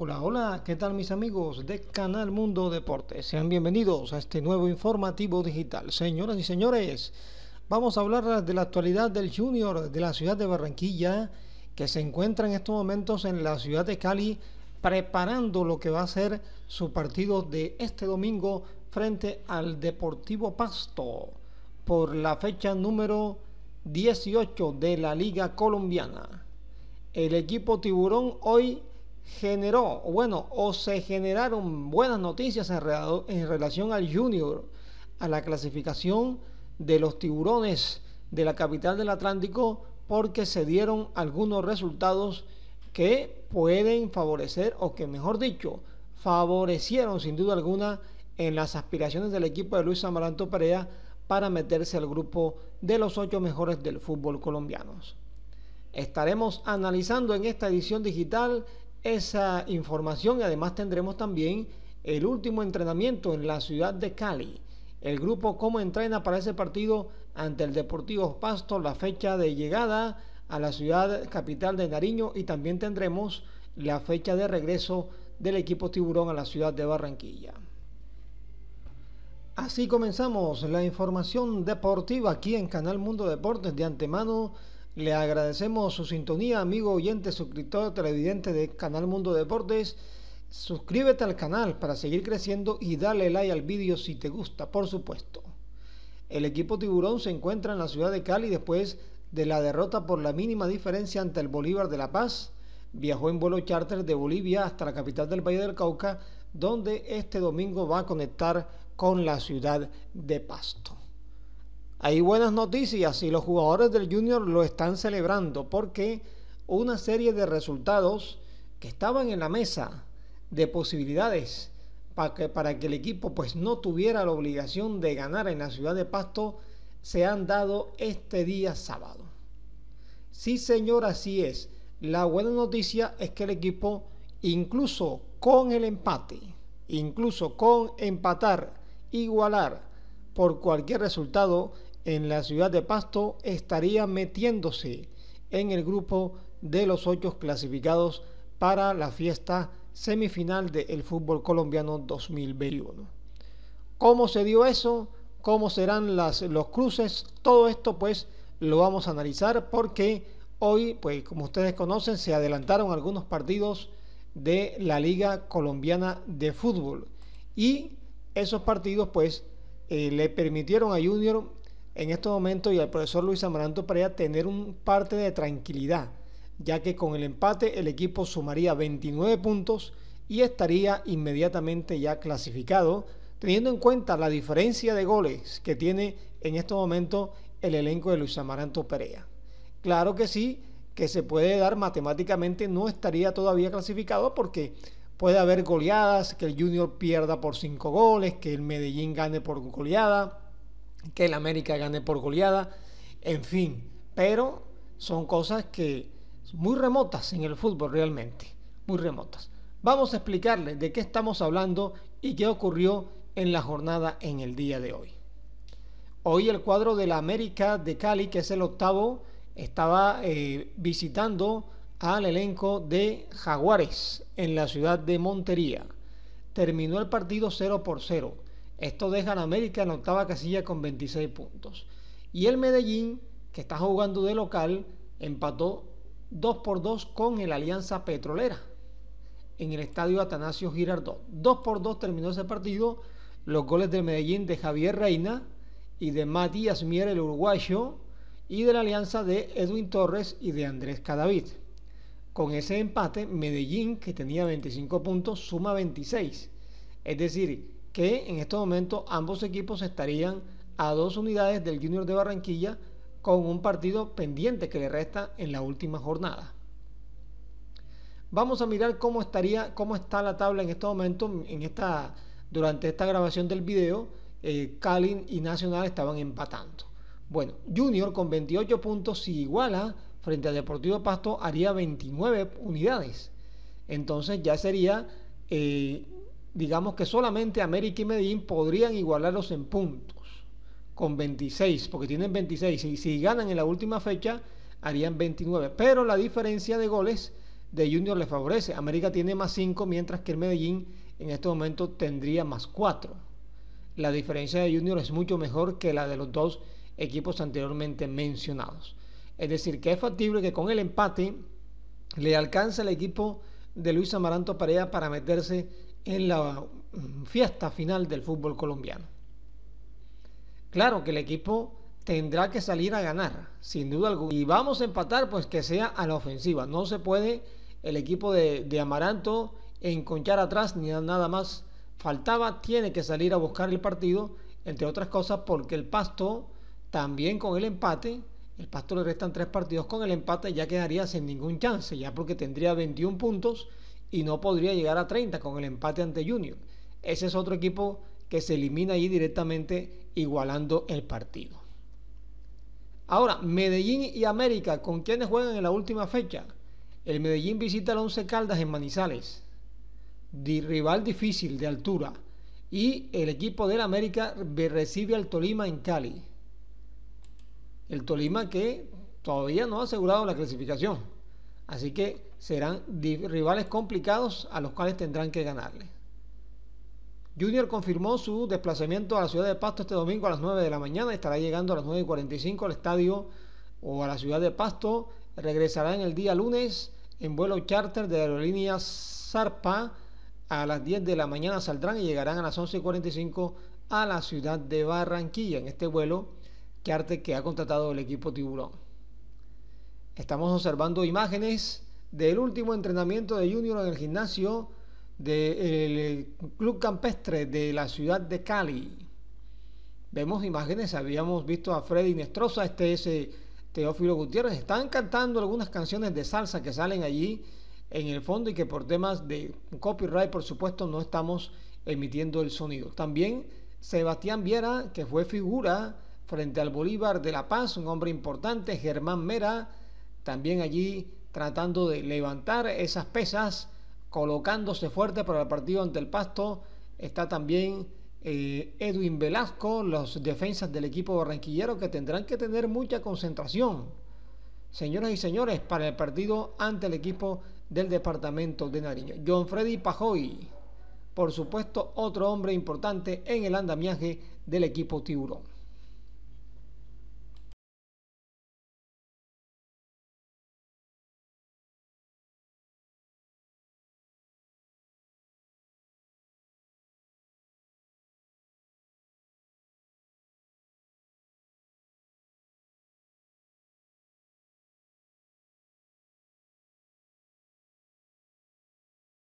Hola, hola, ¿qué tal mis amigos de Canal Mundo Deportes? Sean bienvenidos a este nuevo informativo digital. Señoras y señores, vamos a hablar de la actualidad del Junior de la ciudad de Barranquilla, que se encuentra en estos momentos en la ciudad de Cali, preparando lo que va a ser su partido de este domingo frente al Deportivo Pasto, por la fecha número 18 de la Liga Colombiana. El equipo tiburón hoy generó, bueno, o se generaron buenas noticias en, en relación al Junior, a la clasificación de los tiburones de la capital del Atlántico, porque se dieron algunos resultados que pueden favorecer, o que mejor dicho, favorecieron sin duda alguna en las aspiraciones del equipo de Luis Amaranto Perea para meterse al grupo de los ocho mejores del fútbol colombiano. Estaremos analizando en esta edición digital esa información y además tendremos también el último entrenamiento en la ciudad de Cali. El grupo cómo entrena para ese partido ante el Deportivo Pasto, la fecha de llegada a la ciudad capital de Nariño y también tendremos la fecha de regreso del equipo tiburón a la ciudad de Barranquilla. Así comenzamos la información deportiva aquí en Canal Mundo Deportes de antemano. Le agradecemos su sintonía, amigo oyente, suscriptor, televidente de Canal Mundo Deportes. Suscríbete al canal para seguir creciendo y dale like al vídeo si te gusta, por supuesto. El equipo tiburón se encuentra en la ciudad de Cali después de la derrota por la mínima diferencia ante el Bolívar de La Paz. Viajó en vuelo charter de Bolivia hasta la capital del Valle del Cauca, donde este domingo va a conectar con la ciudad de Pasto. Hay buenas noticias y los jugadores del Junior lo están celebrando porque una serie de resultados que estaban en la mesa de posibilidades para que, para que el equipo pues no tuviera la obligación de ganar en la ciudad de Pasto se han dado este día sábado. Sí señor, así es. La buena noticia es que el equipo incluso con el empate, incluso con empatar, igualar por cualquier resultado, en la ciudad de Pasto estaría metiéndose en el grupo de los ocho clasificados para la fiesta semifinal del fútbol colombiano 2021. ¿Cómo se dio eso? ¿Cómo serán las, los cruces? Todo esto pues lo vamos a analizar porque hoy, pues como ustedes conocen, se adelantaron algunos partidos de la Liga Colombiana de Fútbol y esos partidos pues eh, le permitieron a Junior en estos momentos y al profesor Luis Amaranto Perea tener un parte de tranquilidad, ya que con el empate el equipo sumaría 29 puntos y estaría inmediatamente ya clasificado, teniendo en cuenta la diferencia de goles que tiene en estos momentos el elenco de Luis Amaranto Perea. Claro que sí, que se puede dar matemáticamente, no estaría todavía clasificado porque puede haber goleadas, que el Junior pierda por 5 goles, que el Medellín gane por goleada que el América gane por goleada, en fin, pero son cosas que muy remotas en el fútbol realmente, muy remotas. Vamos a explicarles de qué estamos hablando y qué ocurrió en la jornada en el día de hoy. Hoy el cuadro de la América de Cali, que es el octavo, estaba eh, visitando al elenco de Jaguares en la ciudad de Montería. Terminó el partido 0 por 0. Esto deja a América en octava casilla con 26 puntos. Y el Medellín, que está jugando de local, empató 2 por 2 con el Alianza Petrolera en el estadio Atanasio Girardot. 2 por 2 terminó ese partido. Los goles del Medellín de Javier Reina y de Matías Mier, el uruguayo, y de la alianza de Edwin Torres y de Andrés Cadavid. Con ese empate, Medellín, que tenía 25 puntos, suma 26. Es decir, que en este momento ambos equipos estarían a dos unidades del Junior de Barranquilla con un partido pendiente que le resta en la última jornada. Vamos a mirar cómo estaría, cómo está la tabla en este momento en esta, durante esta grabación del video, eh, y Nacional estaban empatando. Bueno, Junior con 28 puntos si iguala frente al Deportivo Pasto haría 29 unidades. Entonces ya sería eh, digamos que solamente América y Medellín podrían igualarlos en puntos, con 26, porque tienen 26, y si ganan en la última fecha, harían 29, pero la diferencia de goles de Junior le favorece. América tiene más 5, mientras que el Medellín en este momento tendría más 4. La diferencia de Junior es mucho mejor que la de los dos equipos anteriormente mencionados. Es decir, que es factible que con el empate le alcance al equipo de Luis Amaranto Pareja para meterse en la fiesta final del fútbol colombiano. Claro que el equipo tendrá que salir a ganar, sin duda alguna. Y vamos a empatar, pues que sea a la ofensiva. No se puede el equipo de, de Amaranto enconchar atrás ni nada más faltaba. Tiene que salir a buscar el partido, entre otras cosas, porque el Pasto también con el empate, el Pasto le restan tres partidos con el empate, ya quedaría sin ningún chance, ya porque tendría 21 puntos y no podría llegar a 30 con el empate ante Junior. Ese es otro equipo que se elimina allí directamente igualando el partido. Ahora, Medellín y América, ¿con quiénes juegan en la última fecha? El Medellín visita al Once Caldas en Manizales, rival difícil de altura, y el equipo del América recibe al Tolima en Cali. El Tolima que todavía no ha asegurado la clasificación. Así que serán rivales complicados a los cuales tendrán que ganarle. Junior confirmó su desplazamiento a la ciudad de Pasto este domingo a las 9 de la mañana. Estará llegando a las 9 y 45 al estadio o a la ciudad de Pasto. Regresará en el día lunes en vuelo charter de aerolínea Zarpa. A las 10 de la mañana saldrán y llegarán a las 11 y 45 a la ciudad de Barranquilla en este vuelo charter que ha contratado el equipo Tiburón. Estamos observando imágenes del último entrenamiento de Junior en el gimnasio del Club Campestre de la ciudad de Cali. Vemos imágenes, habíamos visto a Freddy Nestroza, este es eh, Teófilo Gutiérrez, están cantando algunas canciones de salsa que salen allí en el fondo y que por temas de copyright, por supuesto, no estamos emitiendo el sonido. También Sebastián Viera, que fue figura frente al Bolívar de La Paz, un hombre importante, Germán Mera, también allí tratando de levantar esas pesas, colocándose fuerte para el partido ante el pasto. Está también eh, Edwin Velasco, los defensas del equipo barranquillero que tendrán que tener mucha concentración, señoras y señores, para el partido ante el equipo del departamento de Nariño. John Freddy Pajoy, por supuesto, otro hombre importante en el andamiaje del equipo tiburón.